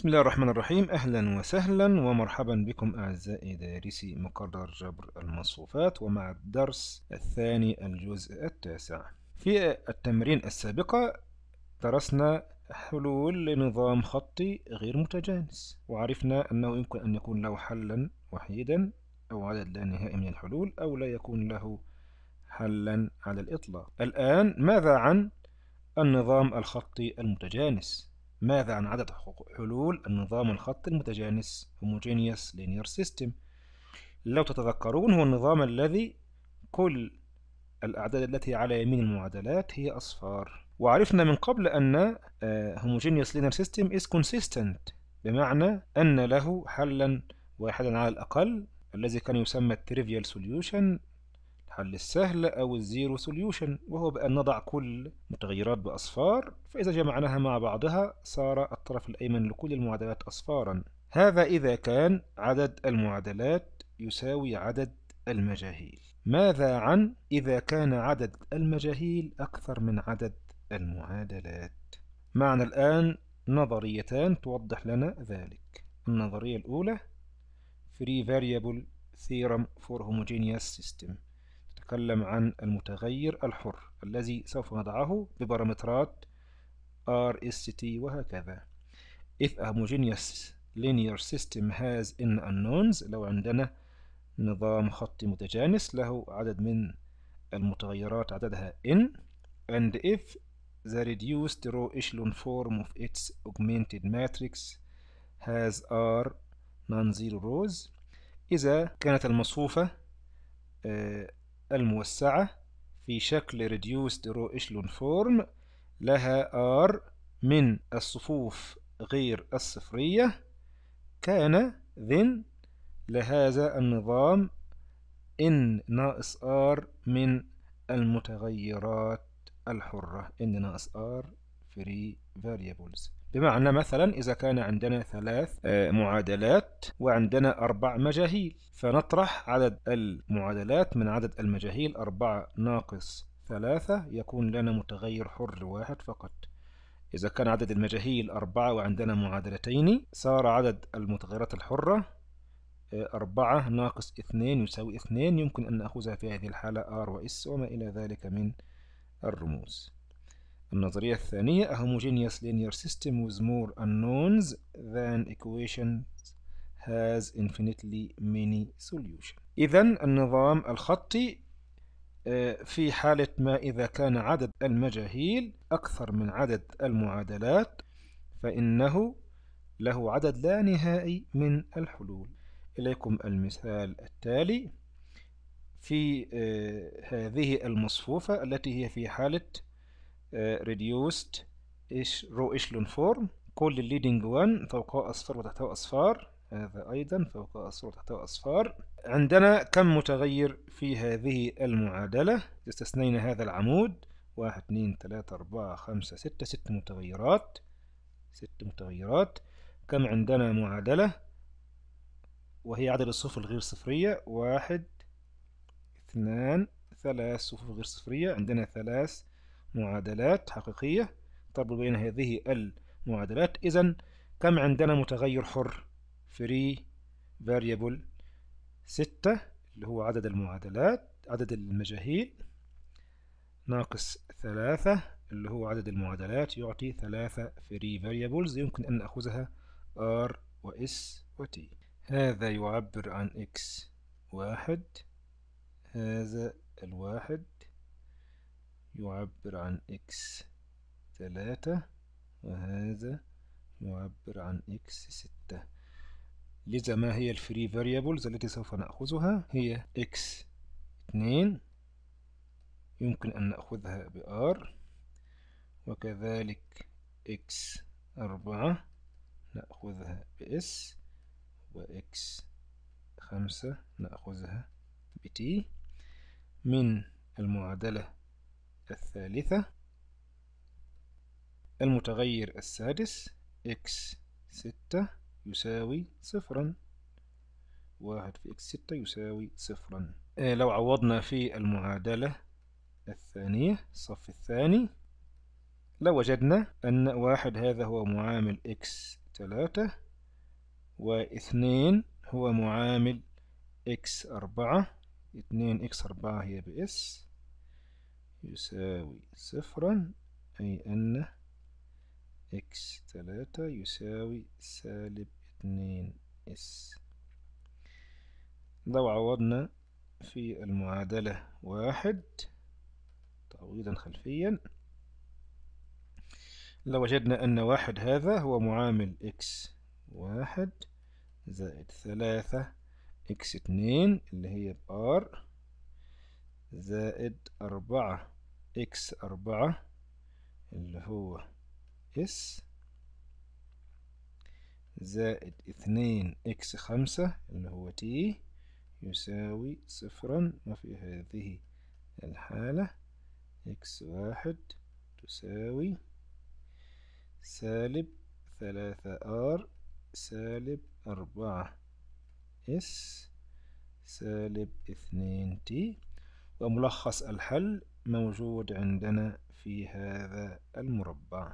بسم الله الرحمن الرحيم أهلا وسهلا ومرحبا بكم أعزائي دارسي مقرر جبر المصفوفات ومع الدرس الثاني الجزء التاسع في التمرين السابقة درسنا حلول لنظام خطي غير متجانس وعرفنا أنه يمكن أن يكون له حلا وحيدا أو عدد لا نهائي من الحلول أو لا يكون له حلا على الإطلاق الآن ماذا عن النظام الخطي المتجانس ماذا عن عدد حلول النظام الخطي المتجانس Homogeneous Linear System لو تتذكرون هو النظام الذي كل الأعداد التي على يمين المعادلات هي أصفار وعرفنا من قبل أن آه، Homogeneous Linear System is consistent بمعنى أن له حلا واحدا على الأقل الذي كان يسمى التريفيال سوليوشن الحل السهل أو الزيرو سوليوشن وهو بأن نضع كل متغيرات بأصفار فإذا جمعناها مع بعضها صار الطرف الأيمن لكل المعادلات أصفارا هذا إذا كان عدد المعادلات يساوي عدد المجاهيل ماذا عن إذا كان عدد المجاهيل أكثر من عدد المعادلات معنا الآن نظريتان توضح لنا ذلك النظرية الأولى Free Variable Theorem for Homogeneous System نتكلم عن المتغير الحر الذي سوف نضعه ببارامترات R, S, T وهكذا if a homogeneous linear system has n unknowns لو عندنا نظام خطي متجانس له عدد من المتغيرات عددها n and if the reduced row echelon form of its augmented matrix has r non-zero rows إذا كانت المصفوفة الموسعة في شكل reduced row echelon form لها R من الصفوف غير الصفرية كان then لهذا النظام n ناقص r من المتغيرات الحرة n ناقص r free variables بمعنى مثلا إذا كان عندنا ثلاث آه، معادلات وعندنا أربع مجاهيل فنطرح عدد المعادلات من عدد المجاهيل أربعة ناقص ثلاثة يكون لنا متغير حر واحد فقط إذا كان عدد المجاهيل أربعة وعندنا معادلتين صار عدد المتغيرات الحرة آه، أربعة ناقص اثنين يساوي اثنين يمكن أن نأخذها في هذه الحالة R و S وما إلى ذلك من الرموز النظرية الثانية a homogeneous linear system with more unknowns than equations has infinitely many solutions إذا النظام الخطي آه، في حالة ما إذا كان عدد المجاهيل أكثر من عدد المعادلات فإنه له عدد لا نهائي من الحلول إليكم المثال التالي في آه، هذه المصفوفة التي هي في حالة آه، reduced رو echelon فورم كل الليدنج وان فوقها أصفر وتحتها أصفار هذا أيضا فوقها أصفر وتحتها أصفار عندنا كم متغير في هذه المعادلة استثنينا هذا العمود واحد اثنين ثلاثة أربعة خمسة ستة ست متغيرات ست متغيرات كم عندنا معادلة وهي عدد الصفوف الغير صفرية واحد اثنان ثلاث صفوف غير صفرية عندنا ثلاث معادلات حقيقية تربط بين هذه المعادلات إذا كم عندنا متغير حر فري فاريبل ستة اللي هو عدد المعادلات عدد المجاهيل ناقص ثلاثة اللي هو عدد المعادلات يعطي ثلاثة فري فاريبلز يمكن أن نأخذها R و S و T هذا يعبر عن X واحد هذا الواحد يعبر عن إكس ثلاثة وهذا يعبر عن إكس ستة لذا ما هي الفري فاريبلز التي سوف نأخذها هي إكس اتنين يمكن أن نأخذها بآر وكذلك إكس أربعة نأخذها بإس وإكس خمسة نأخذها بتي من المعادلة الثالثة المتغير السادس x ستة يساوي صفرا واحد في x ستة يساوي صفرا آه، لو عوضنا في المعادلة الثانية الصف الثاني لو وجدنا أن واحد هذا هو معامل x ثلاثة واثنين هو معامل x أربعة اثنين x أربعة هي بإس يساوي صفرا أي أن x ثلاثة يساوي سالب اتنين s لو عوضنا في المعادلة واحد تعويضا خلفيا لو وجدنا أن واحد هذا هو معامل x واحد زائد ثلاثة x اتنين اللي هي r زائد أربعة إكس أربعة اللي هو إس زائد اثنين إكس خمسة اللي هو تي يساوي صفرا وفي هذه الحالة إكس واحد تساوي سالب ثلاثة آر سالب أربعة إس سالب اثنين تي وملخص الحل موجود عندنا في هذا المربع